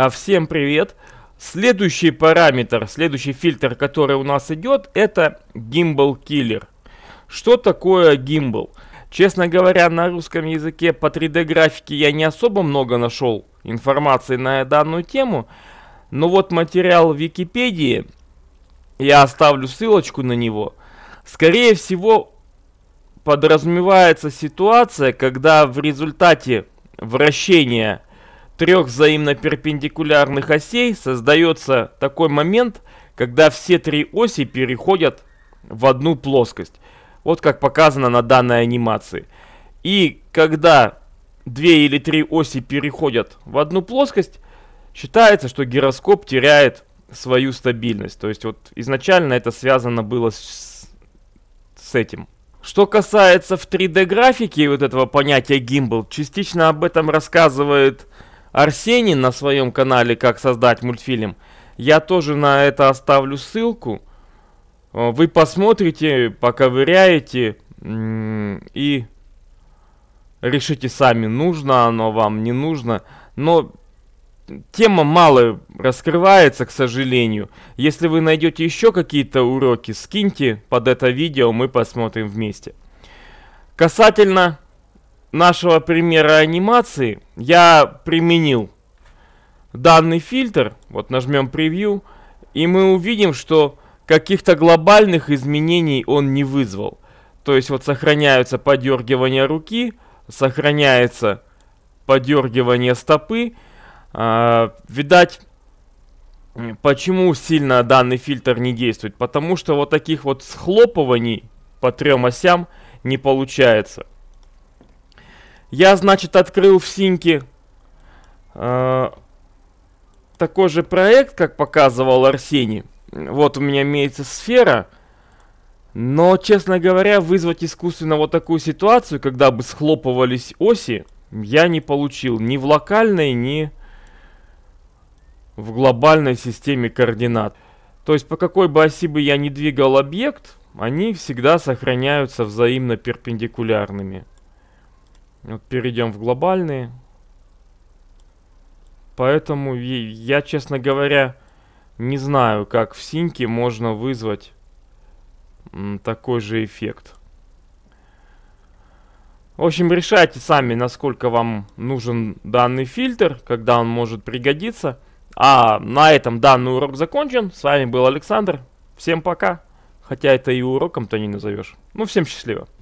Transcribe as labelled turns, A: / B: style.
A: А, всем привет! Следующий параметр, следующий фильтр, который у нас идет, это Gimbal Killer. Что такое Gimbal? Честно говоря, на русском языке по 3D графике я не особо много нашел информации на данную тему, но вот материал в Википедии, я оставлю ссылочку на него, скорее всего подразумевается ситуация, когда в результате вращения трех взаимно перпендикулярных осей создается такой момент, когда все три оси переходят в одну плоскость. Вот как показано на данной анимации. И когда две или три оси переходят в одну плоскость, считается, что гироскоп теряет свою стабильность. То есть вот изначально это связано было с, с этим. Что касается в 3D графики вот этого понятия гимбл, частично об этом рассказывает Арсений на своем канале «Как создать мультфильм». Я тоже на это оставлю ссылку. Э, вы посмотрите, поковыряете и решите сами, нужно оно вам, не нужно. Но тема мало раскрывается, к сожалению. Если вы найдете еще какие-то уроки, скиньте под это видео, мы посмотрим вместе. Касательно нашего примера анимации я применил данный фильтр. Вот нажмем превью. И мы увидим, что каких-то глобальных изменений он не вызвал. То есть вот сохраняются подергивания руки, сохраняется подергивание стопы. А, видать, почему сильно данный фильтр не действует? Потому что вот таких вот схлопываний по трем осям не получается. Я, значит, открыл в синке э, такой же проект, как показывал Арсений. Вот у меня имеется сфера. Но, честно говоря, вызвать искусственно вот такую ситуацию, когда бы схлопывались оси, я не получил ни в локальной, ни в глобальной системе координат. То есть по какой бы оси бы я ни двигал объект, они всегда сохраняются взаимно перпендикулярными. Вот перейдем в глобальные. Поэтому я, честно говоря, не знаю, как в синьке можно вызвать такой же эффект. В общем, решайте сами, насколько вам нужен данный фильтр, когда он может пригодиться. А на этом данный урок закончен. С вами был Александр. Всем пока. Хотя это и уроком-то не назовешь. Ну, всем счастливо.